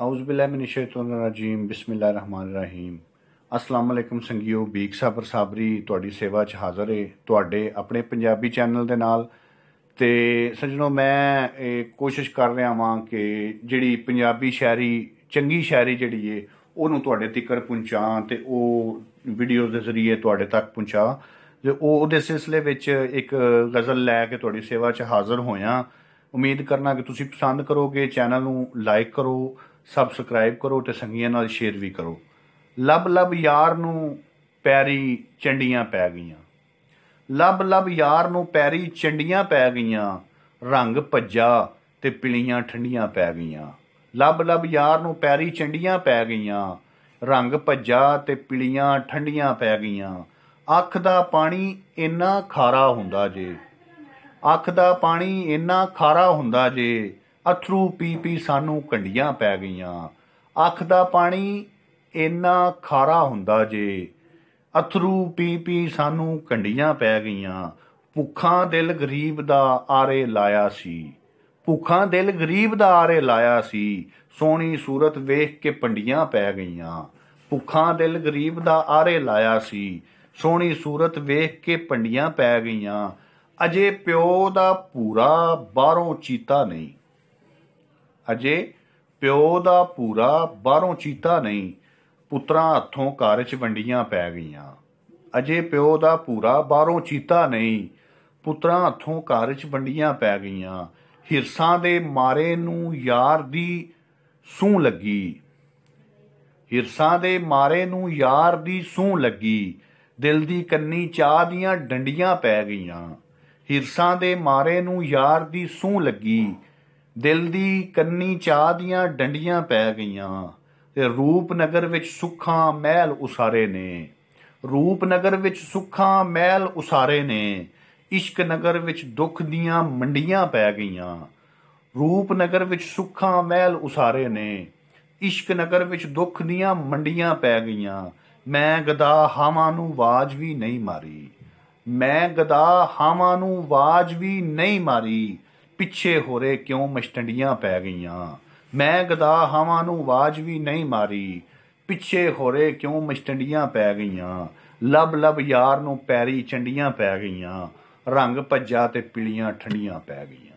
ਰਹਿਮਾਨ ਰਹੀਮ ਅਸਲਾਮ ਅਲੈਕਮ ਸੰਗਿਓ ਬੀਕ ਸਾਬਰ ਸਾਬਰੀ ਤੁਹਾਡੀ ਸੇਵਾ 'ਚ ਹਾਜ਼ਰ ਏ ਤੁਹਾਡੇ ਆਪਣੇ ਪੰਜਾਬੀ ਚੈਨਲ ਦੇ ਨਾਲ ਤੇ ਸਜਣੋ ਮੈਂ ਇਹ ਕੋਸ਼ਿਸ਼ ਕਰ ਰਿਹਾ ਹਾਂ ਕਿ ਜਿਹੜੀ ਪੰਜਾਬੀ ਸ਼ਾਇਰੀ ਚੰਗੀ ਸ਼ਾਇਰੀ ਜਿਹੜੀ ਏ ਉਹਨੂੰ ਤੁਹਾਡੇ ਤੱਕ ਪਹੁੰਚਾ ਤੇ ਉਹ ਵੀਡੀਓ ਦੇ ਜ਼ਰੀਏ ਤੁਹਾਡੇ ਤੱਕ ਪਹੁੰਚਾ ਜੋ ਉਹ ਉਹਦੇ ਸਿਲਸਿਲੇ ਵਿੱਚ ਇੱਕ ਗਜ਼ਲ ਲੈ ਕੇ ਤੁਹਾਡੀ ਸੇਵਾ 'ਚ ਹਾਜ਼ਰ ਹੋਇਆ ਉਮੀਦ ਕਰਨਾ ਕਿ ਤੁਸੀਂ ਪਸੰਦ ਕਰੋਗੇ ਚੈਨਲ ਨੂੰ ਲਾਈਕ ਕਰੋ ਸਬਸਕ੍ਰਾਈਬ ਕਰੋ ਤੇ ਸੰਗੀਆਂ ਨਾਲ ਸ਼ੇਅਰ ਵੀ ਕਰੋ ਲਬ ਲਬ ਯਾਰ ਨੂੰ ਪੈਰੀ ਚੰਡੀਆਂ ਪੈ ਗਈਆਂ ਲਬ ਲਬ ਯਾਰ ਨੂੰ ਪੈਰੀ ਚੰਡੀਆਂ ਪੈ ਗਈਆਂ ਰੰਗ ਭੱਜਾ ਤੇ ਪਿਲੀਆਂ ਠੰਡੀਆਂ ਪੈ ਗਈਆਂ ਲਬ ਲਬ ਯਾਰ ਨੂੰ ਪੈਰੀ ਚੰਡੀਆਂ ਪੈ ਗਈਆਂ ਰੰਗ ਭੱਜਾ ਤੇ ਪਿਲੀਆਂ ਠੰਡੀਆਂ ਪੈ ਗਈਆਂ ਅੱਖ ਦਾ ਪਾਣੀ ਇੰਨਾ ਖਾਰਾ ਹੁੰਦਾ ਜੇ ਅੱਖ ਦਾ ਪਾਣੀ ਇੰਨਾ ਖਾਰਾ ਹੁੰਦਾ ਜੇ ਅਥਰੂ ਪੀ ਪੀ ਸਾਨੂੰ ਕੰਡੀਆਂ ਪੈ ਗਈਆਂ ਅੱਖ ਦਾ ਪਾਣੀ ਇੰਨਾ ਖਾਰਾ ਹੁੰਦਾ ਜੇ ਅਥਰੂ ਪੀ ਪੀ ਸਾਨੂੰ ਕੰਡੀਆਂ ਪੈ ਗਈਆਂ ਭੁੱਖਾਂ ਦਿਲ ਗਰੀਬ ਦਾ ਆਰੇ ਲਾਇਆ ਸੀ ਭੁੱਖਾਂ ਦਿਲ ਗਰੀਬ ਦਾ ਆਰੇ ਲਾਇਆ ਸੀ ਸੋਹਣੀ ਸੂਰਤ ਵੇਖ ਕੇ ਪੰਡੀਆਂ ਪੈ ਗਈਆਂ ਭੁੱਖਾਂ ਦਿਲ ਗਰੀਬ ਦਾ ਆਰੇ ਲਾਇਆ ਸੀ ਸੋਹਣੀ ਸੂਰਤ ਵੇਖ ਕੇ ਪੰਡੀਆਂ ਪੈ ਗਈਆਂ ਅਜੇ ਪਿਓ ਦਾ ਪੂਰਾ ਬਾਹਰੋਂ ਚੀਤਾ ਨਹੀਂ ਅਜੇ ਪਿਓ ਦਾ ਪੂਰਾ ਬਾਹਰੋਂ ਚੀਤਾ ਨਹੀਂ ਪੁੱਤਰਾਂ ਹੱਥੋਂ ਘਰ 'ਚ ਵੰਡੀਆਂ ਪੈ ਗਈਆਂ ਅਜੇ ਪਿਓ ਦਾ ਪੂਰਾ ਬਾਹਰੋਂ ਚੀਤਾ ਨਹੀਂ ਪੁੱਤਰਾਂ ਹੱਥੋਂ ਘਰ 'ਚ ਵੰਡੀਆਂ ਪੈ ਗਈਆਂ ਹਿਰਸਾਂ ਦੇ ਮਾਰੇ ਨੂੰ ਯਾਰ ਦੀ ਸੂਹ ਲੱਗੀ ਹਿਰਸਾਂ ਦੇ ਮਾਰੇ ਨੂੰ ਯਾਰ ਦੀ ਸੂਹ ਲੱਗੀ ਦਿਲ ਦੀ ਕੰਨੀ ਚਾਹ ਦੀਆਂ ਡੰਡੀਆਂ ਪੈ ਗਈਆਂ ਹਿਰਸਾਂ ਦੇ ਮਾਰੇ ਨੂੰ ਯਾਰ ਦੀ ਸੂਹ ਲੱਗੀ ਦਿਲ ਦੀ ਕੰਨੀ ਚਾਹ ਦੀਆਂ ਡੰਡੀਆਂ ਪੈ ਗਈਆਂ ਤੇ ਰੂਪਨਗਰ ਵਿੱਚ ਸੁੱਖਾਂ ਮਹਿਲ ਉਸਾਰੇ ਨੇ ਰੂਪਨਗਰ ਵਿੱਚ ਸੁੱਖਾਂ ਮਹਿਲ ਉਸਾਰੇ ਨੇ ਇਸ਼ਕ ਨਗਰ ਵਿੱਚ ਦੁੱਖ ਦੀਆਂ ਮੰਡੀਆਂ ਪੈ ਗਈਆਂ ਰੂਪਨਗਰ ਵਿੱਚ ਸੁੱਖਾਂ ਮਹਿਲ ਉਸਾਰੇ ਨੇ ਇਸ਼ਕ ਨਗਰ ਵਿੱਚ ਦੁੱਖ ਦੀਆਂ ਮੰਡੀਆਂ ਪੈ ਗਈਆਂ ਮੈਂ ਗਦਾ ਹਾਵਾਂ ਨੂੰ ਬਾਜ ਵੀ ਨਹੀਂ ਮਾਰੀ ਮੈਂ ਗਦਾ ਹਾਵਾਂ ਨੂੰ ਬਾਜ ਵੀ ਨਹੀਂ ਮਾਰੀ ਪਿੱਛੇ ਹੋਰੇ ਕਿਉਂ ਮਸ਼ਟੰਡੀਆਂ ਪੈ ਗਈਆਂ ਮੈਂ ਗਦਾ ਹਵਾ ਨੂੰ ਆਵਾਜ਼ ਵੀ ਨਹੀਂ ਮਾਰੀ ਪਿੱਛੇ ਹੋਰੇ ਕਿਉਂ ਮਸ਼ਟੰਡੀਆਂ ਪੈ ਗਈਆਂ ਲਬ ਲਬ ਯਾਰ ਨੂੰ ਪੈਰੀ ਚੰਡੀਆਂ ਪੈ ਗਈਆਂ ਰੰਗ ਭੱਜਾ ਤੇ ਪਿਲੀਆਂ ਠੰਡੀਆਂ ਪੈ ਗਈਆਂ